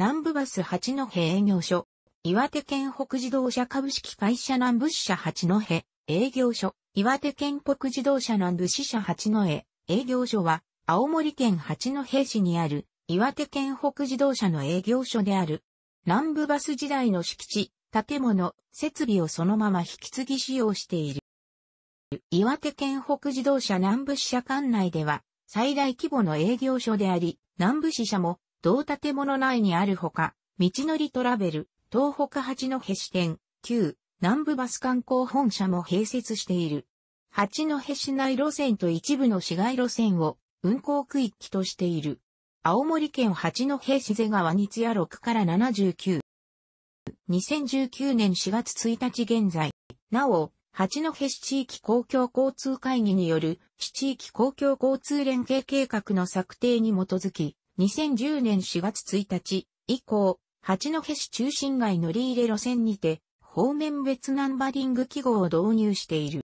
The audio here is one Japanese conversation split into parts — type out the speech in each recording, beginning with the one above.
南部バス八戸営業所、岩手県北自動車株式会社南部支社八戸営業所、岩手県北自動車南部支社八戸営業所は、青森県八戸市にある岩手県北自動車の営業所である。南部バス時代の敷地、建物、設備をそのまま引き継ぎ使用している。岩手県北自動車南部支社管内では、最大規模の営業所であり、南部支社も同建物内にあるほか、道のりトラベル、東北八戸支店、旧、南部バス観光本社も併設している。八戸市内路線と一部の市街路線を運行区域としている。青森県八戸市瀬川に夜屋6から79。2019年4月1日現在、なお、八戸市地域公共交通会議による、市地域公共交通連携計画の策定に基づき、2010年4月1日以降、八戸市中心街乗り入れ路線にて、方面別ナンバリング記号を導入している。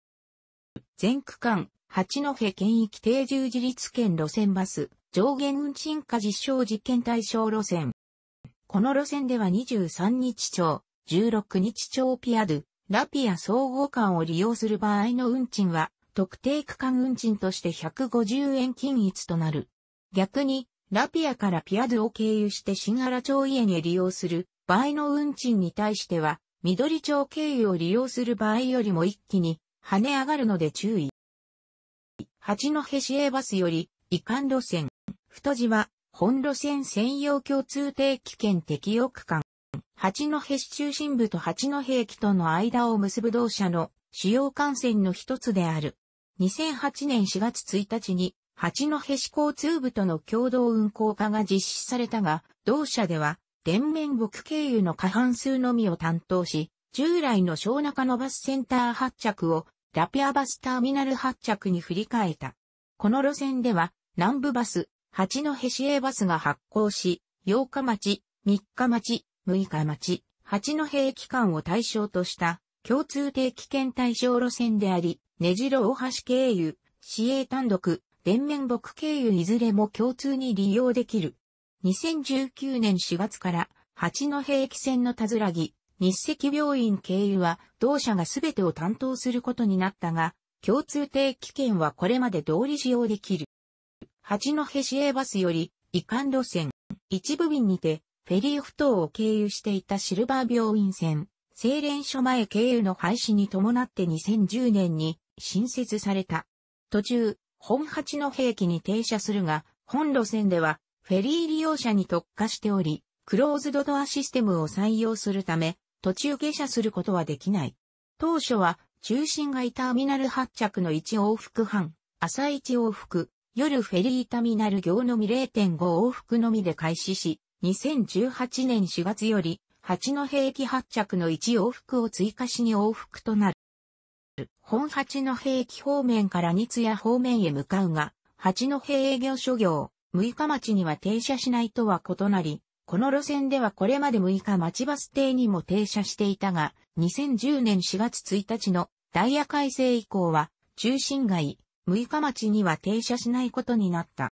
全区間、八戸県域定住自立圏路線バス、上限運賃化実証実験対象路線。この路線では23日超、16日超ピアド、ラピア総合館を利用する場合の運賃は、特定区間運賃として150円均一となる。逆に、ラピアからピアドを経由して新原町家に利用する場合の運賃に対しては、緑町経由を利用する場合よりも一気に跳ね上がるので注意。八戸市営バスより、移管路線、太字は、本路線専用共通定期券適用区間、八戸市中心部と八戸駅との間を結ぶ同社の主要幹線の一つである。2008年4月1日に八戸市交通部との共同運行化が実施されたが、同社では、電面木経由の過半数のみを担当し、従来の小中のバスセンター発着をラピアバスターミナル発着に振り替えた。この路線では、南部バス、八戸市営バスが発行し、8日町、3日町、6日町、八戸駅間を対象とした共通定期券対象路線であり、根城大橋経由、市営単独、連綿木経由いずれも共通に利用できる。2019年4月から八戸駅線のたずらぎ、日赤病院経由は同社が全てを担当することになったが、共通定期券はこれまで通り使用できる。八戸市営バスより、移管路線、一部便にて、フェリー埠頭を経由していたシルバー病院線、精錬所前経由の廃止に伴って2010年に新設された。途中、本八の兵器に停車するが、本路線ではフェリー利用者に特化しており、クローズドドアシステムを採用するため、途中下車することはできない。当初は、中心外ターミナル発着の1往復半、朝1往復、夜フェリーターミナル行のみ0.5往復のみで開始し、2018年4月より、八の兵器発着の1往復を追加しに往復となる。本八戸駅方面から日夜方面へ向かうが、八戸営業所業、六日町には停車しないとは異なり、この路線ではこれまで6日町バス停にも停車していたが、2010年4月1日のダイヤ改正以降は、中心街、6日町には停車しないことになった。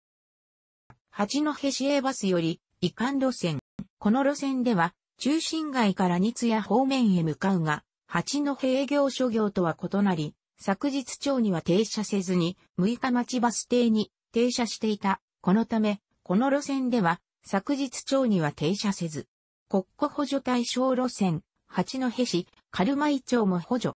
八戸市営バスより、移管路線。この路線では、中心街から日夜方面へ向かうが、八戸営業所業とは異なり、昨日町には停車せずに、六日町バス停に停車していた。このため、この路線では、昨日町には停車せず、国庫補助対象路線、八戸市、軽舞町も補助。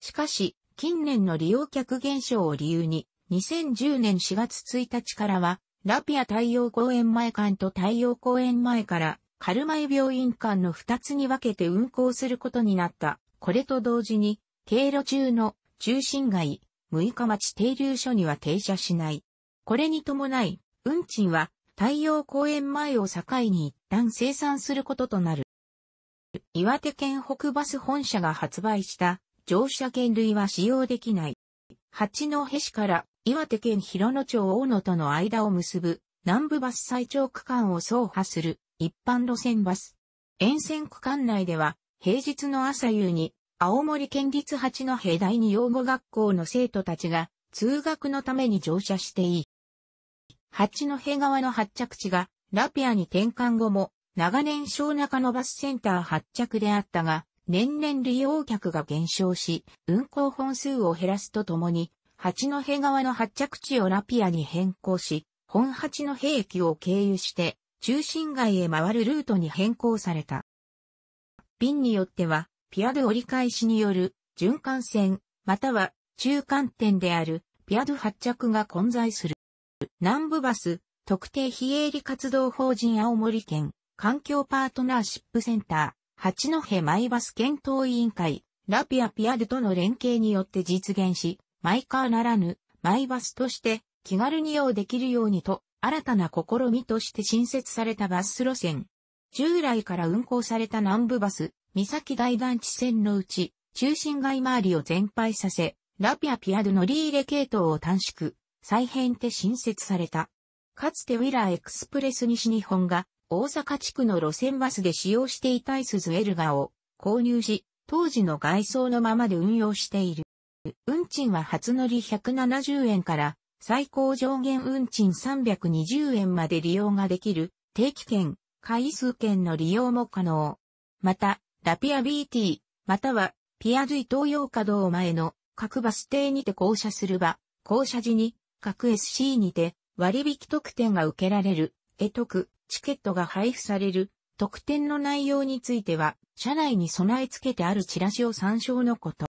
しかし、近年の利用客減少を理由に、2010年4月1日からは、ラピア太陽公園前間と太陽公園前からカルマイ病院間の2つに分けて運行することになった。これと同時に、経路中の中心街、6日町停留所には停車しない。これに伴い、運賃は太陽公園前を境に一旦生産することとなる。岩手県北バス本社が発売した乗車券類は使用できない。八戸市から岩手県広野町大野との間を結ぶ南部バス最長区間を走破する一般路線バス。沿線区間内では、平日の朝夕に、青森県立八の平大に養護学校の生徒たちが、通学のために乗車していい。八の平川の発着地が、ラピアに転換後も、長年小中のバスセンター発着であったが、年々利用客が減少し、運行本数を減らすとともに、八戸側の発着地をラピアに変更し、本八戸駅を経由して、中心街へ回るルートに変更された。便によっては、ピアド折り返しによる循環線、または中間点であるピアド発着が混在する。南部バス、特定非営利活動法人青森県、環境パートナーシップセンター、八戸マイバス検討委員会、ラピアピアドとの連携によって実現し、マイカーならぬ、マイバスとして気軽に用できるようにと、新たな試みとして新設されたバス路線。従来から運行された南部バス、三崎大団地線のうち、中心街周りを全廃させ、ラピアピアド乗り入れ系統を短縮、再編て新設された。かつてウィラーエクスプレス西日本が大阪地区の路線バスで使用していたイスズエルガを購入し、当時の外装のままで運用している。運賃は初乗り170円から最高上限運賃320円まで利用ができる、定期券、回数券の利用も可能。また、ラピア BT、または、ピアズイ東洋稼働前の各バス停にて降車する場、降車時に、各 SC にて割引特典が受けられる、得得、チケットが配布される、特典の内容については、車内に備え付けてあるチラシを参照のこと。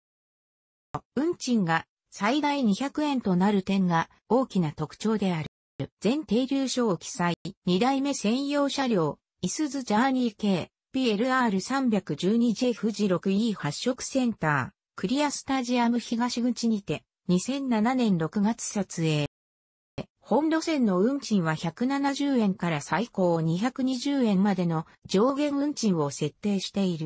運賃が最大200円となる点が大きな特徴である。全停留所を記載、2代目専用車両、イスズジャーニー系、PLR312JFG6E 発色センター、クリアスタジアム東口にて、2007年6月撮影。本路線の運賃は170円から最高220円までの上限運賃を設定している。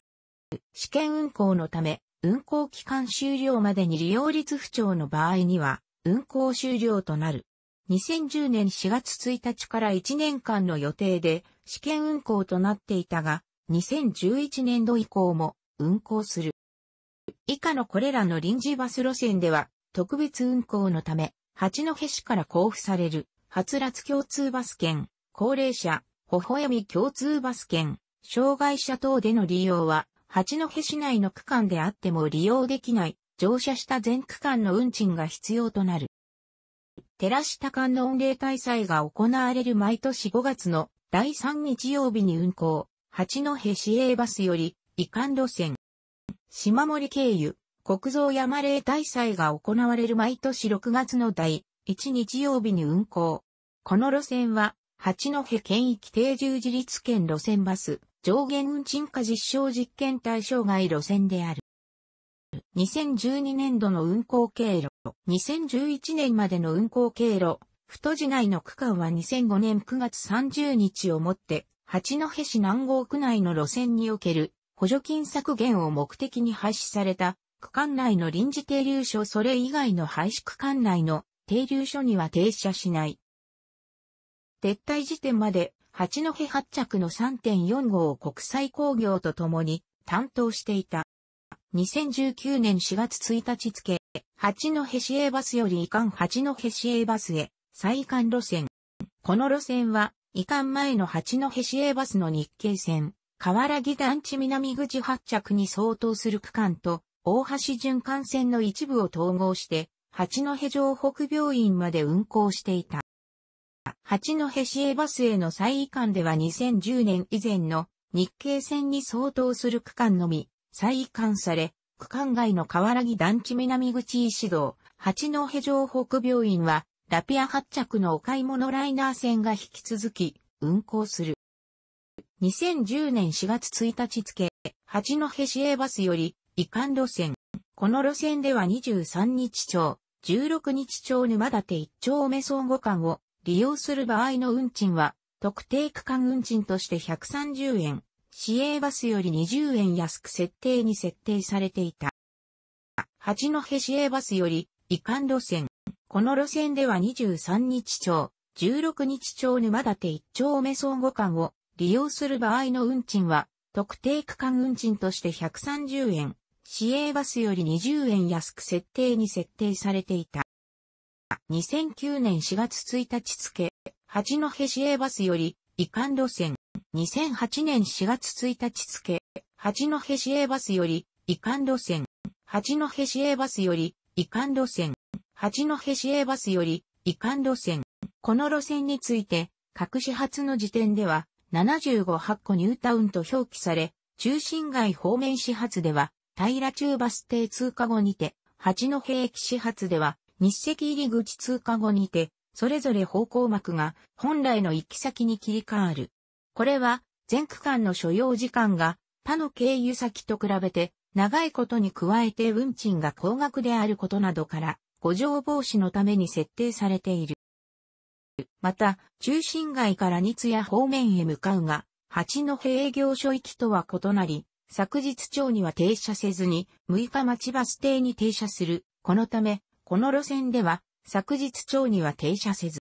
試験運行のため、運行期間終了までに利用率不調の場合には、運行終了となる。2010年4月1日から1年間の予定で試験運行となっていたが、2011年度以降も運行する。以下のこれらの臨時バス路線では、特別運行のため、八戸市から交付される、発達共通バス券、高齢者、微笑み共通バス券、障害者等での利用は、八戸市内の区間であっても利用できない、乗車した全区間の運賃が必要となる。寺下観音霊大祭が行われる毎年5月の第3日曜日に運行、八戸市営バスより、移管路線。島森経由、国蔵山霊大祭が行われる毎年6月の第1日曜日に運行。この路線は、八戸県域定住自立圏路線バス、上限運賃化実証実験対象外路線である。2012年度の運行経路、2011年までの運行経路、太地内の区間は2005年9月30日をもって、八戸市南郷区内の路線における補助金削減を目的に廃止された区間内の臨時停留所それ以外の廃止区間内の停留所には停車しない。撤退時点まで八戸発着の3.4号国際工業と共に担当していた。2019年4月1日付、八戸市営バスより移管八戸市営バスへ再移管路線。この路線は移管前の八戸市営バスの日経線、河原木団地南口発着に相当する区間と大橋循環線の一部を統合して八戸城北病院まで運行していた。八戸市営バスへの再移管では2010年以前の日経線に相当する区間のみ再移管され、区間外の河原木団地南口石道、八戸城北病院は、ラピア発着のお買い物ライナー線が引き続き運行する。2010年4月1日付、八戸市営バスより移管路線。この路線では23日町、16日町沼立一丁目総合間を利用する場合の運賃は、特定区間運賃として130円、市営バスより20円安く設定に設定されていた。八戸市営バスより、移管路線。この路線では23日町、16日町沼立1丁目相互間を利用する場合の運賃は、特定区間運賃として130円、市営バスより20円安く設定に設定されていた。2009年4月1日付、八戸市営バスより、移管路線。2008年4月1日付、八戸市営バスより、移管路線。八戸市営バスより、移管路線。八戸市営バスより、移管路線。この路線について、各始発の時点では、75発個ニュータウンと表記され、中心街方面始発では、平中バス停通過後にて、八戸駅始発では、日赤入り口通過後にて、それぞれ方向幕が本来の行き先に切り替わる。これは全区間の所要時間が他の経由先と比べて長いことに加えて運賃が高額であることなどから誤乗防止のために設定されている。また、中心街から日夜方面へ向かうが、八戸営業所行きとは異なり、昨日町には停車せずに6日町バス停に停車する。このため、この路線では、昨日町には停車せず、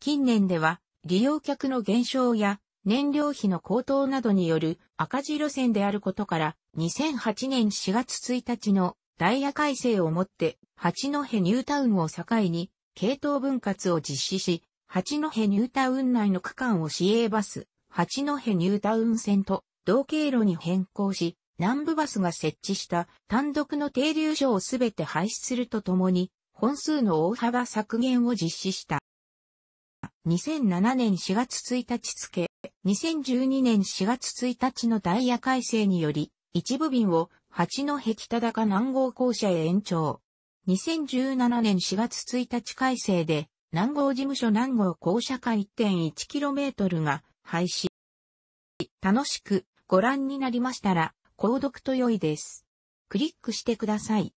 近年では、利用客の減少や、燃料費の高騰などによる赤字路線であることから、2008年4月1日のダイヤ改正をもって、八戸ニュータウンを境に、系統分割を実施し、八戸ニュータウン内の区間を市営バス、八戸ニュータウン線と同経路に変更し、南部バスが設置した単独の停留所をすべて廃止するとともに、本数の大幅削減を実施した。2007年4月1日付、2012年4月1日のダイヤ改正により、一部便を八戸北高南郷校舎へ延長。2017年4月1日改正で、南郷事務所南郷校舎間 1.1km が廃止。楽しくご覧になりましたら、購読と良いです。クリックしてください。